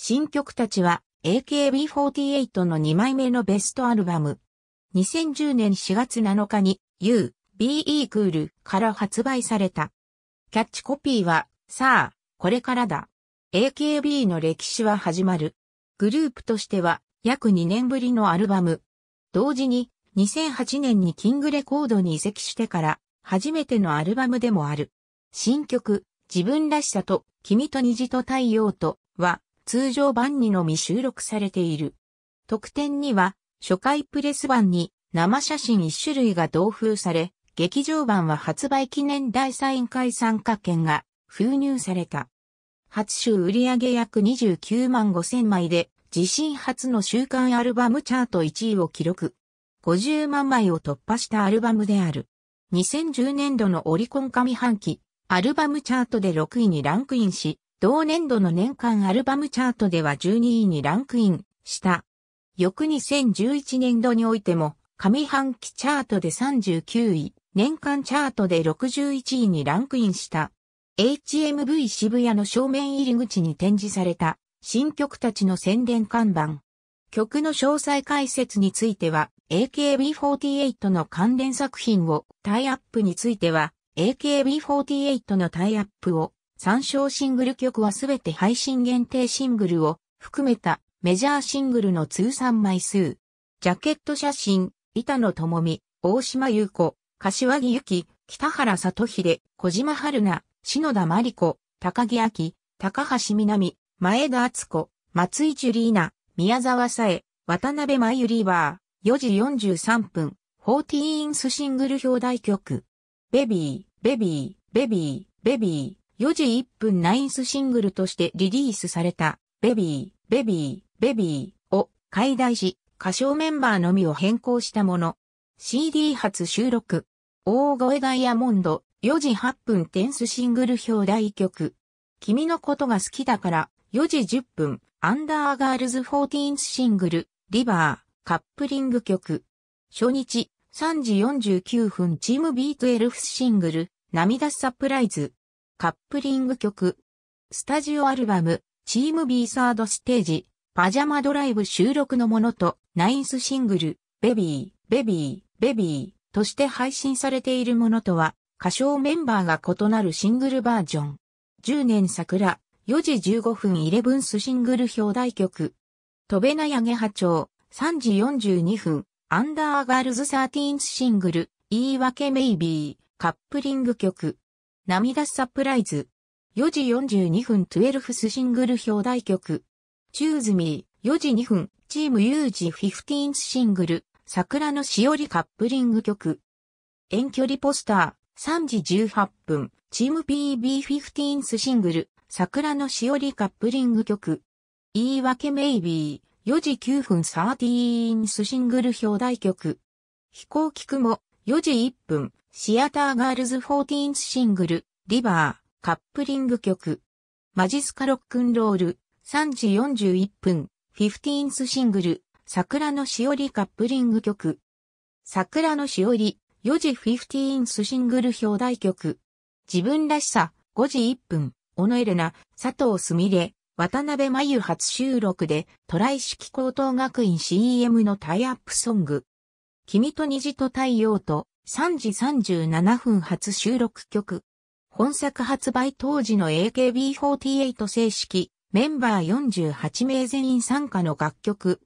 新曲たちは AKB48 の2枚目のベストアルバム。2010年4月7日に u Be Cool から発売された。キャッチコピーは、さあ、これからだ。AKB の歴史は始まる。グループとしては約2年ぶりのアルバム。同時に2008年にキングレコードに移籍してから初めてのアルバムでもある。新曲、自分らしさと君と虹と太陽とは通常版にのみ収録されている。特典には、初回プレス版に生写真1種類が同封され、劇場版は発売記念大サイン会参加券が封入された。初週売上約29万5千枚で、自身初の週刊アルバムチャート1位を記録。50万枚を突破したアルバムである。2010年度のオリコン上半期、アルバムチャートで6位にランクインし、同年度の年間アルバムチャートでは12位にランクインした。翌2011年度においても、上半期チャートで39位、年間チャートで61位にランクインした。HMV 渋谷の正面入り口に展示された新曲たちの宣伝看板。曲の詳細解説については、AKB48 の関連作品を、タイアップについては、AKB48 のタイアップを、参照シングル曲はすべて配信限定シングルを含めたメジャーシングルの通算枚数。ジャケット写真、板野智美、大島優子、柏木由紀、北原里秀、小島春菜、篠田真理子、高木明、高橋みなみ、前田敦子、松井ジュリーナ、宮沢さえ、渡辺真由リーバー、4時43分、ティーンスシングル表題曲。ベビー、ベビー、ベビー、ベビー、4時1分ナインスシングルとしてリリースされた、ベビー、ベビー、ベビーを解題し、歌唱メンバーのみを変更したもの。CD 初収録。大声ダイヤモンド、4時8分テンスシングル表題曲。君のことが好きだから、4時10分、アンダーガールズ14シングル、リバー、カップリング曲。初日、3時49分チーム B12 シングル、涙サプライズ。カップリング曲、スタジオアルバム、チーム B サードステージ、パジャマドライブ収録のものと、ナインスシングル、ベビー、ベビー、ベビーとして配信されているものとは、歌唱メンバーが異なるシングルバージョン。10年桜、4時15分11スシングル表題曲。飛べなやげ波長、3時42分、アンダーガールズ13シングル、言い訳メイビー、カップリング曲。涙サプライズ。4時42分12スシングル表題曲。チューズミー。4時2分、チームユージ15シングル、桜のしおりカップリング曲。遠距離ポスター。3時18分、チーム PB15 シングル、桜のしおりカップリング曲。言い訳メイビー。4時9分13シングル表題曲。飛行機雲。4時1分、シアターガールズ14シングル、リバー、カップリング曲。マジスカロックンロール、3時41分、15シングル、桜のしおりカップリング曲。桜のしおり、4時15シングル表題曲。自分らしさ、5時1分、オノエレナ、佐藤すみれ、渡辺真由初収録で、トライ式高等学院 CM のタイアップソング。君と虹と太陽と、3時37分発収録曲。本作発売当時の AKB48 正式メンバー48名全員参加の楽曲。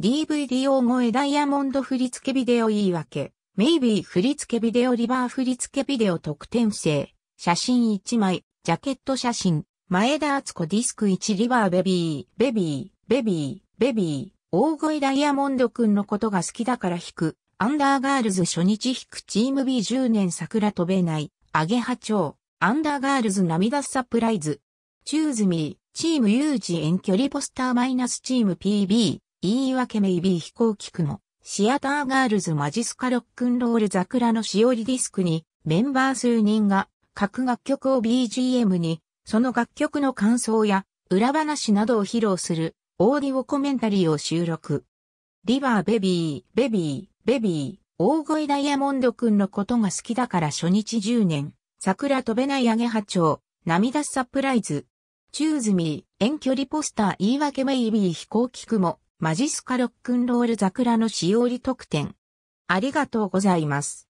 DVD 用声ダイヤモンド振付ビデオ言い訳。メイビー振付ビデオリバー振付ビデオ特典生。写真1枚、ジャケット写真。前田敦子ディスク1リバーベビー、ベビー、ベビー、ベビー。大声ダイヤモンドくんのことが好きだから弾く。アンダーガールズ初日引くチーム B10 年桜飛べない、アゲハ蝶、アンダーガールズ涙サプライズ。チューズミー、チーム U 字遠距離ポスターマイナスチーム PB、言い訳メイビー飛行機区の、シアターガールズマジスカロックンロール桜のしおりディスクに、メンバー数人が、各楽曲を BGM に、その楽曲の感想や、裏話などを披露する、オーディオコメンタリーを収録。リバーベビー、ベビー、ベビー、大声ダイヤモンドくんのことが好きだから初日10年、桜飛べないアゲハチョウ、涙サプライズ、チューズミー、遠距離ポスター言い訳メイビー飛行機雲、マジスカロックンロール桜のしおり特典。ありがとうございます。